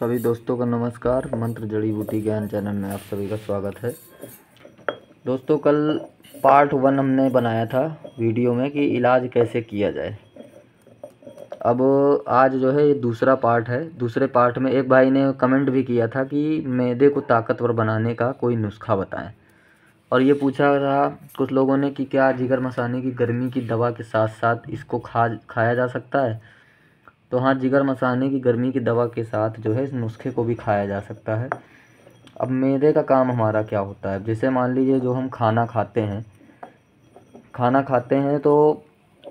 सभी दोस्तों का नमस्कार मंत्र जड़ी बूटी ज्ञान चैनल में आप सभी का स्वागत है दोस्तों कल पार्ट वन हमने बनाया था वीडियो में कि इलाज कैसे किया जाए अब आज जो है ये दूसरा पार्ट है दूसरे पार्ट में एक भाई ने कमेंट भी किया था कि मैदे को ताकतवर बनाने का कोई नुस्खा बताएं और ये पूछा था कुछ लोगों ने कि क्या जिगर मसाने की गर्मी की दवा के साथ साथ इसको खा खाया जा सकता है तो हाँ जिगर मसाने की गर्मी की दवा के साथ जो है इस नुस्खे को भी खाया जा सकता है अब मैदे का काम हमारा क्या होता है जैसे मान लीजिए जो हम खाना खाते हैं खाना खाते हैं तो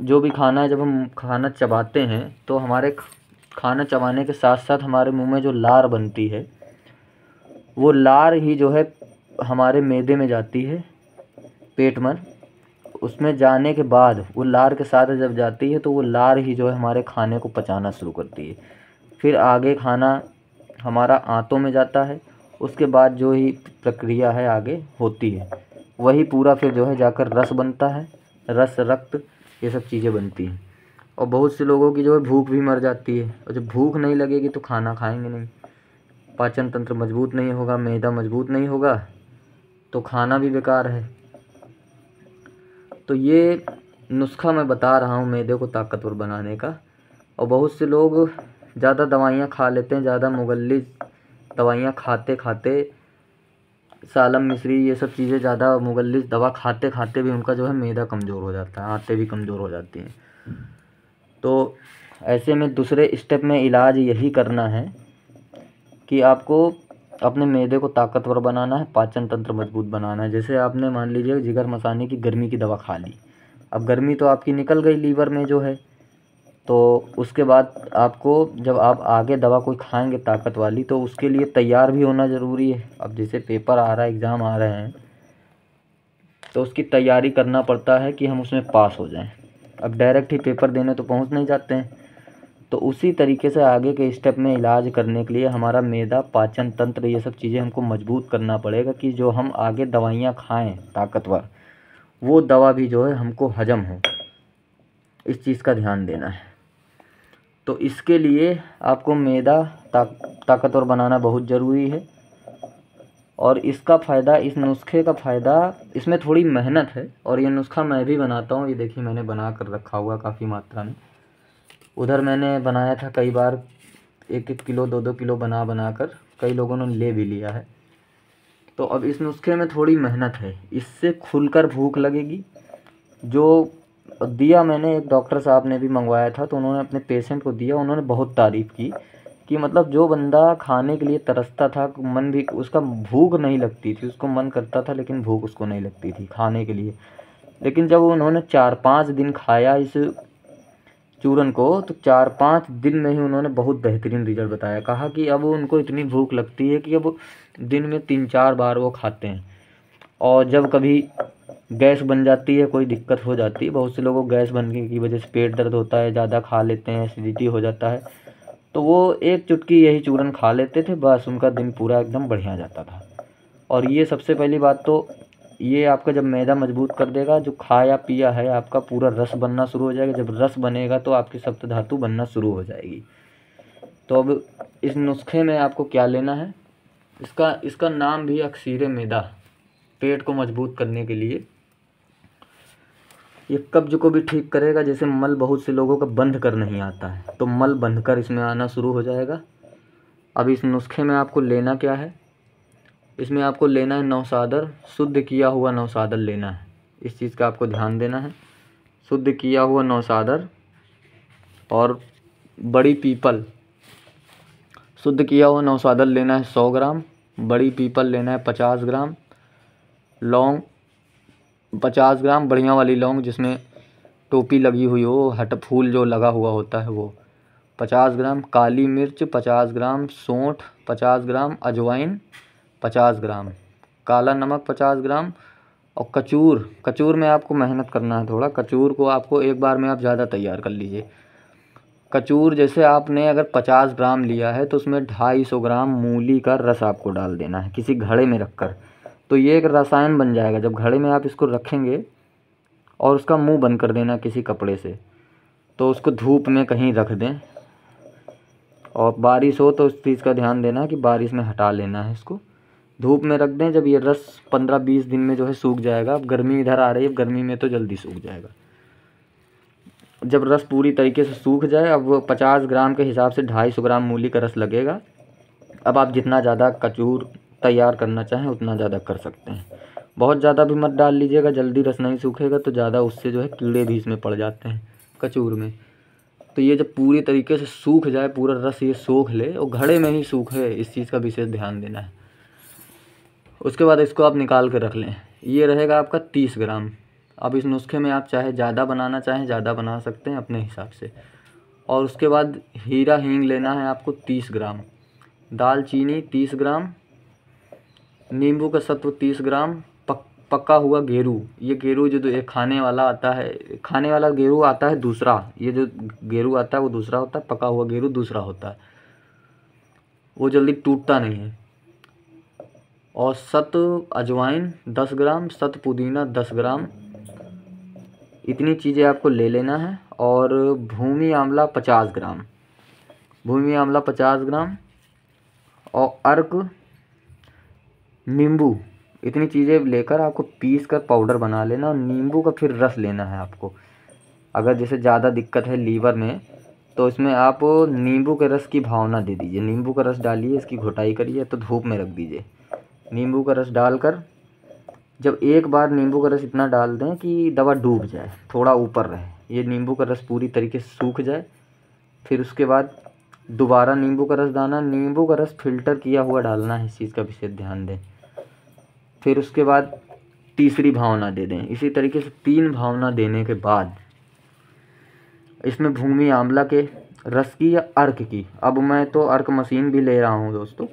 जो भी खाना है जब हम खाना चबाते हैं तो हमारे खाना चबाने के साथ साथ हमारे मुंह में जो लार बनती है वो लार ही जो है हमारे मैदे में जाती है पेट में उसमें जाने के बाद वो लार के साथ जब जाती है तो वो लार ही जो है हमारे खाने को पचाना शुरू करती है फिर आगे खाना हमारा आंतों में जाता है उसके बाद जो ही प्रक्रिया है आगे होती है वही पूरा फिर जो है जाकर रस बनता है रस रक्त ये सब चीज़ें बनती हैं और बहुत से लोगों की जो है भूख भी मर जाती है और जब भूख नहीं लगेगी तो खाना खाएंगे नहीं पाचन तंत्र मजबूत नहीं होगा मैदा मजबूत नहीं होगा तो खाना भी बेकार है तो ये नुस्खा मैं बता रहा हूँ मैदे को ताकतवर बनाने का और बहुत से लोग ज़्यादा दवाइयाँ खा लेते हैं ज़्यादा मुगली दवाइयाँ खाते खाते सालम मिश्री ये सब चीज़ें ज़्यादा मुगलिस दवा खाते खाते भी उनका जो है मैदा कमज़ोर हो जाता है आते भी कमज़ोर हो जाती हैं तो ऐसे में दूसरे स्टेप में इलाज यही करना है कि आपको अपने मैदे को ताकतवर बनाना है पाचन तंत्र मजबूत बनाना है जैसे आपने मान लीजिए जिगर मसाने की गर्मी की दवा खा ली अब गर्मी तो आपकी निकल गई लीवर में जो है तो उसके बाद आपको जब आप आगे दवा कोई खाएंगे ताकत वाली तो उसके लिए तैयार भी होना ज़रूरी है अब जैसे पेपर आ रहा है एग्ज़ाम आ रहे हैं तो उसकी तैयारी करना पड़ता है कि हम उसमें पास हो जाएं अब डायरेक्ट ही पेपर देने तो पहुंच नहीं जाते हैं तो उसी तरीके से आगे के स्टेप में इलाज करने के लिए हमारा मैदा पाचन तंत्र ये सब चीज़ें हमको मजबूत करना पड़ेगा कि जो हम आगे दवाइयाँ खाएँ ताकतवर वो दवा भी जो है हमको हजम हो इस चीज़ का ध्यान देना है तो इसके लिए आपको मैदा ताकतवर बनाना बहुत ज़रूरी है और इसका फ़ायदा इस नुस्खे का फ़ायदा इसमें थोड़ी मेहनत है और ये नुस्खा मैं भी बनाता हूँ ये देखिए मैंने बना कर रखा हुआ काफ़ी मात्रा में उधर मैंने बनाया था कई बार एक एक किलो दो दो किलो बना बना कर कई लोगों ने ले भी लिया है तो अब इस नुस्खे में थोड़ी मेहनत है इससे खुलकर भूख लगेगी जो दिया मैंने एक डॉक्टर साहब ने भी मंगवाया था तो उन्होंने अपने पेशेंट को दिया उन्होंने बहुत तारीफ़ की कि मतलब जो बंदा खाने के लिए तरसता था मन भी उसका भूख नहीं लगती थी उसको मन करता था लेकिन भूख उसको नहीं लगती थी खाने के लिए लेकिन जब उन्होंने चार पाँच दिन खाया इस चूरन को तो चार पाँच दिन में ही उन्होंने बहुत बेहतरीन रिजल्ट बताया कहा कि अब उनको इतनी भूख लगती है कि अब दिन में तीन चार बार वो खाते हैं और जब कभी गैस बन जाती है कोई दिक्कत हो जाती है बहुत से लोगों को गैस बनने की वजह से पेट दर्द होता है ज़्यादा खा लेते हैं एसिडिटी हो जाता है तो वो एक चुटकी यही चूरन खा लेते थे बस उनका दिन पूरा एकदम बढ़िया जाता था और ये सबसे पहली बात तो ये आपका जब मैदा मजबूत कर देगा जो खाया पिया है आपका पूरा रस बनना शुरू हो जाएगा जब रस बनेगा तो आपकी सप्त धातु बनना शुरू हो जाएगी तो अब इस नुस्खे में आपको क्या लेना है इसका इसका नाम भी अक्सीर मैदा पेट को मजबूत करने के लिए ये कब्ज को भी ठीक करेगा जैसे मल बहुत से लोगों का बंध कर नहीं आता है तो मल बंध कर इसमें आना शुरू हो जाएगा अब इस नुस्खे में आपको लेना क्या है इसमें आपको लेना है नौसादर शुद्ध किया हुआ नौसादर लेना है इस चीज़ का आपको ध्यान देना है शुद्ध किया हुआ नौसादर और बड़ी पीपल शुद्ध किया हुआ नौसादर लेना है सौ ग्राम बड़ी पीपल लेना है पचास ग्राम लौंग पचास ग्राम बढ़िया वाली लौंग जिसमें टोपी लगी हुई हो हट फूल जो लगा हुआ होता है वो पचास ग्राम काली मिर्च पचास ग्राम सौंठ पचास ग्राम अजवाइन पचास ग्राम काला नमक पचास ग्राम और कचूर कचूर में आपको मेहनत करना है थोड़ा कचूर को आपको एक बार में आप ज़्यादा तैयार कर लीजिए कचूर जैसे आपने अगर पचास ग्राम लिया है तो उसमें ढाई सौ ग्राम मूली का रस आपको डाल देना है किसी घड़े में रखकर तो ये एक रसायन बन जाएगा जब घड़े में आप इसको रखेंगे और उसका मुंह बंद कर देना किसी कपड़े से तो उसको धूप में कहीं रख दें और बारिश हो तो उस चीज़ का ध्यान देना है कि बारिश में हटा लेना है इसको धूप में रख दें जब ये रस पंद्रह बीस दिन में जो है सूख जाएगा अब गर्मी इधर आ रही है गर्मी में तो जल्दी सूख जाएगा जब रस पूरी तरीके से सूख जाए अब वो पचास ग्राम के हिसाब से ढाई सौ ग्राम मूली का रस लगेगा अब आप जितना ज़्यादा कचूर तैयार करना चाहें उतना ज़्यादा कर सकते हैं बहुत ज़्यादा भी मत डाल लीजिएगा जल्दी रस नहीं सूखेगा तो ज़्यादा उससे जो है कीड़े भी इसमें पड़ जाते हैं कचूर में तो ये जब पूरी तरीके से सूख जाए पूरा रस ये सूख ले और घड़े में ही सूखे इस चीज़ का विशेष ध्यान देना है उसके बाद इसको आप निकाल कर रख लें ये रहेगा आपका तीस ग्राम अब इस नुस्खे में आप चाहे ज़्यादा बनाना चाहें ज़्यादा बना सकते हैं अपने हिसाब से और उसके बाद हीरा हींग लेना है आपको तीस ग्राम दालचीनी तीस ग्राम नींबू का सत्व तीस ग्राम पक पका हुआ गेरू ये गेरू जो एक खाने वाला आता है खाने वाला गेरू आता है दूसरा ये जो गेरू आता है वो दूसरा होता है पका हुआ गेरू दूसरा होता है वो जल्दी टूटता नहीं है और सत अजवाइन दस ग्राम सत पुदीना दस ग्राम इतनी चीज़ें आपको ले लेना है और भूमि आंवला पचास ग्राम भूमि आंवला पचास ग्राम और अर्क नींबू इतनी चीज़ें लेकर आपको पीस कर पाउडर बना लेना और नींबू का फिर रस लेना है आपको अगर जैसे ज़्यादा दिक्कत है लीवर में तो इसमें आप नींबू के रस की भावना दे दीजिए नींबू का रस डालिए इसकी घोटाई करिए तो धूप में रख दीजिए नींबू का रस डालकर जब एक बार नींबू का रस इतना डाल दें कि दवा डूब जाए थोड़ा ऊपर रहे ये नींबू का रस पूरी तरीके से सूख जाए फिर उसके बाद दोबारा नींबू का रस डालना नींबू का रस फिल्टर किया हुआ डालना है इस चीज़ का विशेष ध्यान दें फिर उसके बाद तीसरी भावना दे दें इसी तरीके से तीन भावना देने के बाद इसमें भूमि आंवला के रस की या अर्क की अब मैं तो अर्क मशीन भी ले रहा हूँ दोस्तों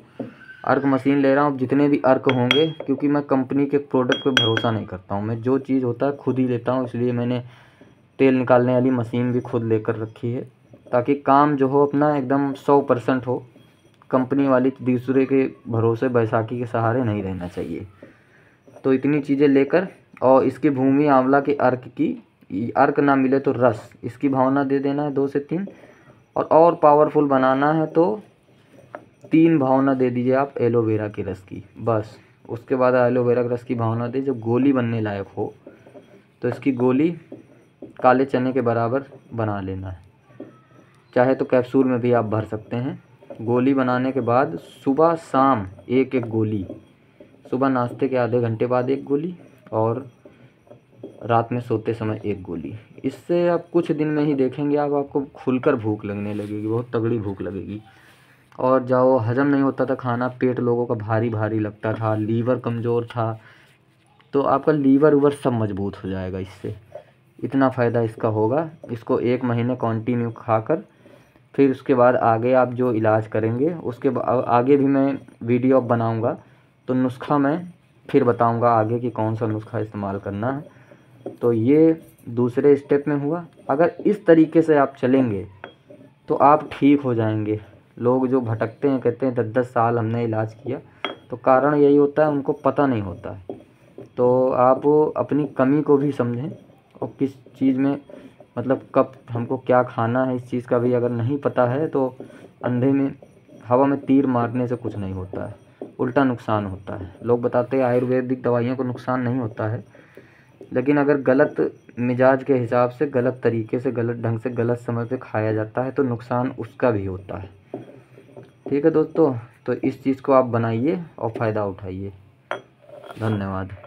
अर्क मशीन ले रहा हूँ जितने भी अर्क होंगे क्योंकि मैं कंपनी के प्रोडक्ट पे भरोसा नहीं करता हूँ मैं जो चीज़ होता है खुद ही लेता हूँ इसलिए मैंने तेल निकालने वाली मशीन भी खुद लेकर रखी है ताकि काम जो हो अपना एकदम सौ परसेंट हो कंपनी वाली दूसरे के भरोसे बैसाखी के सहारे नहीं रहना चाहिए तो इतनी चीज़ें लेकर और इसकी भूमि आंवला के अर्क की अर्क ना मिले तो रस इसकी भावना दे देना है दो से तीन और और पावरफुल बनाना है तो तीन भावना दे दीजिए आप एलोवेरा के रस की बस उसके बाद एलोवेरा के रस की भावना दे जब गोली बनने लायक हो तो इसकी गोली काले चने के बराबर बना लेना है चाहे तो कैप्सूल में भी आप भर सकते हैं गोली बनाने के बाद सुबह शाम एक एक गोली सुबह नाश्ते के आधे घंटे बाद एक गोली और रात में सोते समय एक गोली इससे आप कुछ दिन में ही देखेंगे आप आपको खुलकर भूख लगने लगेगी बहुत तगड़ी भूख लगेगी और जाओ हज़म नहीं होता था खाना पेट लोगों का भारी भारी लगता था लीवर कमज़ोर था तो आपका लीवर उवर सब मजबूत हो जाएगा इससे इतना फ़ायदा इसका होगा इसको एक महीने कंटिन्यू खाकर फिर उसके बाद आगे आप जो इलाज करेंगे उसके आगे भी मैं वीडियो बनाऊंगा तो नुस्खा मैं फिर बताऊंगा आगे कि कौन सा नुस्खा इस्तेमाल करना है तो ये दूसरे स्टेप में हुआ अगर इस तरीके से आप चलेंगे तो आप ठीक हो जाएंगे लोग जो भटकते हैं कहते हैं दस दस साल हमने इलाज किया तो कारण यही होता है उनको पता नहीं होता है तो आप अपनी कमी को भी समझें और किस चीज़ में मतलब कब हमको क्या खाना है इस चीज़ का भी अगर नहीं पता है तो अंधे में हवा में तीर मारने से कुछ नहीं होता है उल्टा नुकसान होता है लोग बताते हैं आयुर्वेदिक दवाइयों को नुकसान नहीं होता है लेकिन अगर गलत मिजाज के हिसाब से गलत तरीके से गलत ढंग से गलत समय पे खाया जाता है तो नुकसान उसका भी होता है ठीक है दोस्तों तो इस चीज़ को आप बनाइए और फ़ायदा उठाइए धन्यवाद